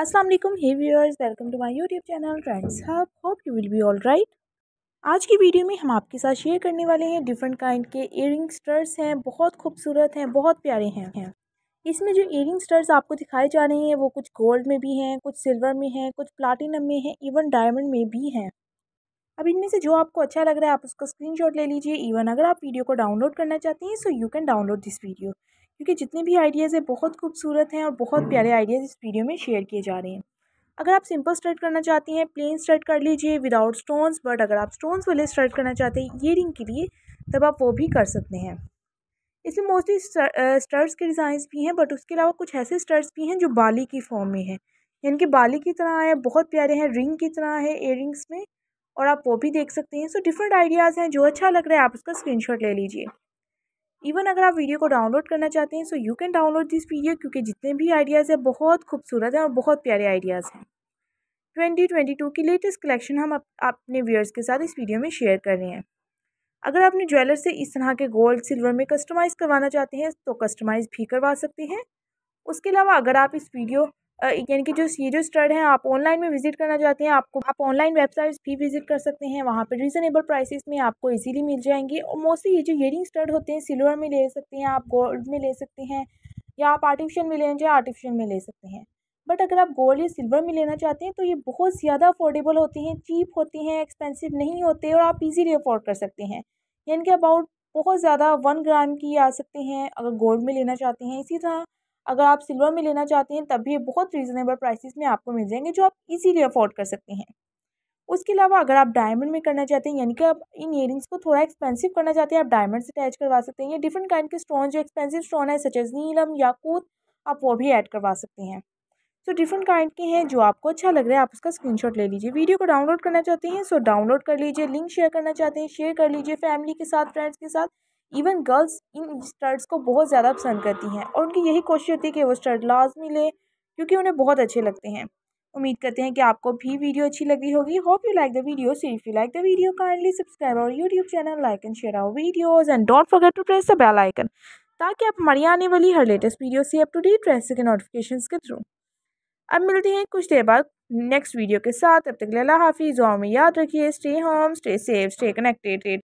अस्सलाम वालेकुम hey viewers welcome to my YouTube channel Trends Hub hope you will be all right आज की video में हम आपके साथ शेयर करने वाले हैं डिफरेंट काइंड के इयरिंग स्टर्स हैं बहुत खूबसूरत हैं बहुत प्यारे हैं इसमें जो इयरिंग स्टर्स आपको दिखाए जा रहे हैं वो कुछ गोल्ड में भी हैं कुछ सिल्वर में हैं कुछ प्लाटिनम में हैं इवन डायमंड में भी हैं अब इनमें से जो आपको अच्छा लग रहा है आप उसका स्क्रीनशॉट ले लीजिए इवन अगर आप वीडियो को डाउनलोड करना चाहते हैं so you can download this video क्योंकि जितने भी आइडियाज़ हैं बहुत खूबसूरत हैं और बहुत प्यारे आइडियाज़ इस वीडियो में शेयर किए जा रहे हैं अगर आप सिंपल स्टार्ट करना चाहती हैं प्लेन स्टार्ट कर लीजिए विदाउट स्टोन्स बट अगर आप स्टोन्स वाले स्टार्ट करना चाहते हैं ये रिंग के लिए तब आप वो भी कर सकते हैं इसमें मोस्टली स्टर्स के डिज़ाइंस भी हैं बट उसके अलावा कुछ ऐसे स्टर्स भी हैं जो बाली की फॉर्म में हैं यानी कि बाली की तरह है बहुत प्यारे हैं रिंग की तरह है इयर में और आप वो भी देख सकते हैं सो डिफरेंट आइडियाज़ हैं जो अच्छा लग रहा है आप उसका स्क्रीनशॉट ले लीजिए इवन अगर आप वीडियो को डाउनलोड करना चाहते हैं so you can download this video क्योंकि जितने भी आइडियाज़ हैं बहुत खूबसूरत हैं और बहुत प्यारे आइडियाज़ हैं 2022 की लेटेस्ट कलेक्शन हम अपने व्यूअर्स के साथ इस वीडियो में शेयर कर रहे हैं अगर आपने ज्वेलर से इस तरह के गोल्ड सिल्वर में कस्टमाइज़ करवाना चाहते हैं तो कस्टमाइज़ भी करवा सकते हैं उसके अलावा अगर आप इस वीडियो यानी कि जो जो स्टड हैं आप ऑनलाइन में विजिट करना चाहते हैं आपको आप ऑनलाइन वेबसाइट्स भी विजिट कर सकते हैं वहाँ पर रीजनेबल प्राइसेस में आपको इजीली मिल जाएंगे और मोस्टली ये जो ईयरिंग स्टड होते हैं सिल्वर में ले सकते हैं आप गोल्ड में ले सकते हैं या आप आर्टिफिशियल में लेना चाहें आर्टिफिशियल में ले सकते हैं बट अगर आप गोल्ड या सिल्वर में लेना चाहते हैं तो ये बहुत ज़्यादा अफोर्डेबल होती हैं चीप होती हैं एक्सपेंसिव नहीं होते और आप ईज़िली अफोर्ड कर सकते हैं यानी कि अबाउट बहुत ज़्यादा वन ग्राम की आ सकते हैं अगर गोल्ड में लेना चाहते हैं इसी तरह अगर आप सिल्वर में लेना चाहते हैं तब भी बहुत रीज़नेबल प्राइसेस में आपको मिल जाएंगे जो आप इजीली अफोर्ड कर सकते हैं उसके अलावा अगर आप डायमंड में करना चाहते हैं यानी कि आप इन ईयरिंग्स को थोड़ा एक्सपेंसिव करना चाहते हैं आप डायमंड से अटैच करवा सकते हैं या डिफरेंट काइंड के स्टोन जो एक्सपेंसिव स्टोन है सचेज नीलम या कोत आप वो भी ऐड करवा सकते हैं सो डिफरेंट काइंड के हैं जो आपको अच्छा लग रहा है आप उसका स्क्रीनशॉट ले लीजिए वीडियो को डाउनलोड करना चाहते हैं सो डाउनलोड कर लीजिए लिंक शेयर करना चाहते हैं शेयर कर लीजिए फैमिली के साथ फ्रेंड्स के साथ इवन गर्ल्स इन स्टर्ट्स को बहुत ज़्यादा पसंद करती हैं और उनकी यही कोशिश होती है कि वो स्टर्ट लाजमी लें क्योंकि उन्हें बहुत अच्छे लगते हैं उम्मीद करते हैं कि आपको भी वीडियो अच्छी लगी होगी hope you like the video so if you like the video kindly subscribe और YouTube channel like and share our videos and don't forget to press the bell icon ताकि आप हमारी आने वाली हर लेटेस्ट वीडियो से अप टू डेट रह सकें नोटिफिकेशन के थ्रू अब मिलते हैं कुछ देर बाद नेक्स्ट वीडियो के साथ अब तक लाला हाफिज़ और में याद रखिए stay home stay safe stay connected